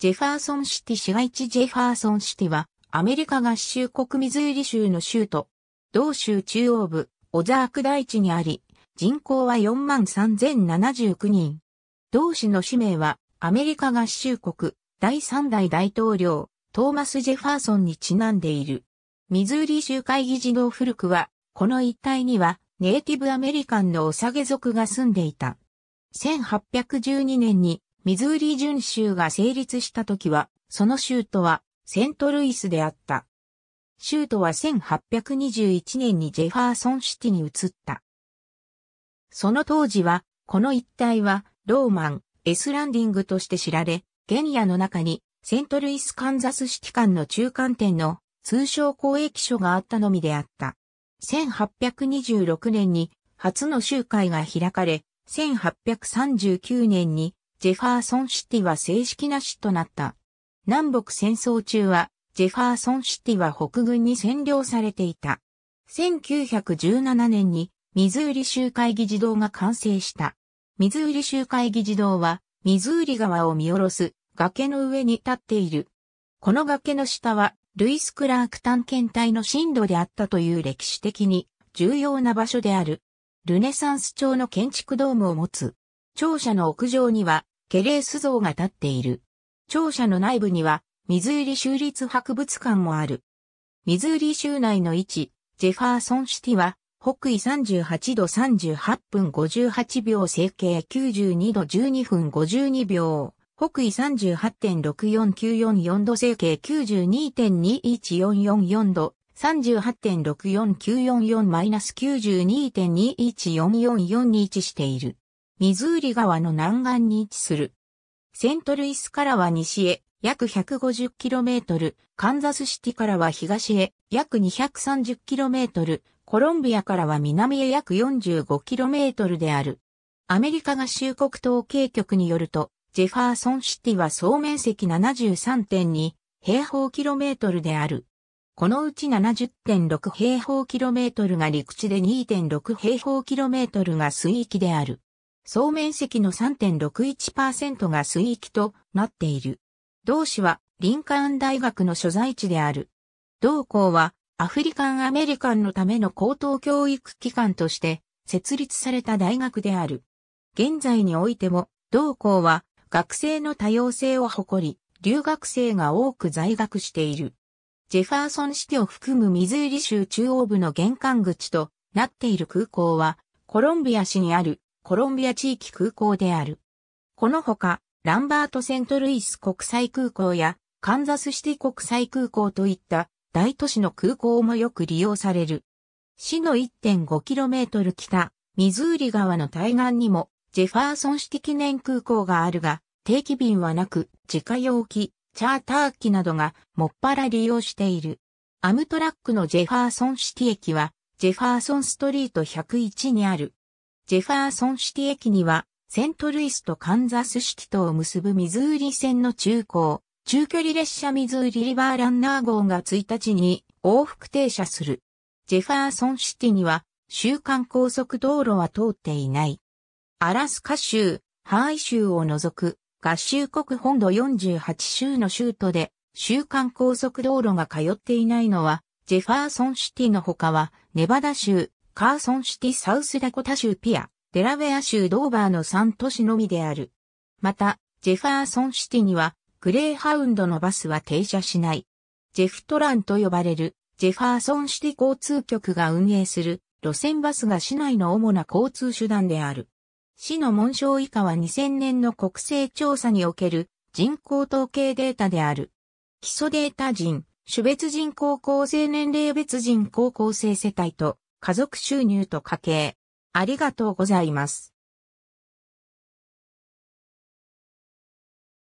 ジェファーソンシティ市街地ジェファーソンシティは、アメリカ合衆国ミズーリ州の州都、同州中央部、オザーク大地にあり、人口は43,079人。同市の氏名は、アメリカ合衆国、第3代大統領、トーマス・ジェファーソンにちなんでいる。ミズーリ州会議児童古くは、この一帯には、ネイティブアメリカンのお下げ族が住んでいた。1812年にミズーリ準州が成立した時は、その州都はセントルイスであった。州都は1821年にジェファーソンシティに移った。その当時は、この一帯はローマン、エスランディングとして知られ、原野の中にセントルイス・カンザスシティ間の中間点の通商交易所があったのみであった。1826年に初の集会が開かれ、1839年にジェファーソンシティは正式な市となった。南北戦争中は、ジェファーソンシティは北軍に占領されていた。1917年に、ミズーリ州会議事堂が完成した。ミズーリ州会議事堂は、ミズーリ川を見下ろす崖の上に立っている。この崖の下は、ルイス・クラーク探検隊の震度であったという歴史的に重要な場所である。ルネサンス町の建築ドームを持つ。庁舎の屋上にはケレース像が立っている。庁舎の内部には、ミズーリ州立博物館もある。ミズーリ州内の位置、ジェファーソンシティは、北緯38度38分58秒整形92度12分52秒。北緯38.64944度整形92.21444度38.64944-92.21444に位置している。ミズーリ川の南岸に位置する。セントルイスからは西へ約 150km、カンザスシティからは東へ約 230km、コロンビアからは南へ約 45km である。アメリカ合衆国統計局によると、ジェファーソンシティは総面積73.2平方キロメートルである。このうち70.6平方キロメートルが陸地で2.6平方キロメートルが水域である。総面積の3.61%が水域となっている。同市はリンカーン大学の所在地である。同校はアフリカンアメリカンのための高等教育機関として設立された大学である。現在においても同校は学生の多様性を誇り、留学生が多く在学している。ジェファーソン市を含むミズーリ州中央部の玄関口となっている空港は、コロンビア市にあるコロンビア地域空港である。このほか、ランバート・セントルイス国際空港やカンザスシティ国際空港といった大都市の空港もよく利用される。市の 1.5km 北、ミズーリ川の対岸にもジェファーソンシティ記念空港があるが、定期便はなく、自家用機、チャーター機などがもっぱら利用している。アムトラックのジェファーソンシティ駅は、ジェファーソンストリート101にあるジェファーソンシティ駅には、セントルイスとカンザスシティとを結ぶミズーリ線の中高、中距離列車ミズーリリバーランナー号が1日に往復停車する。ジェファーソンシティには、週間高速道路は通っていない。アラスカ州、ハワイ州を除く、合衆国本土48州の州都で、週間高速道路が通っていないのは、ジェファーソンシティの他は、ネバダ州、カーソンシティサウスダコタ州ピア、デラウェア州ドーバーの3都市のみである。また、ジェファーソンシティには、グレーハウンドのバスは停車しない。ジェフトランと呼ばれる、ジェファーソンシティ交通局が運営する、路線バスが市内の主な交通手段である。市の紋章以下は2000年の国勢調査における人口統計データである。基礎データ人、種別人口構成年齢別人口構成世帯と家族収入と家計。ありがとうございます。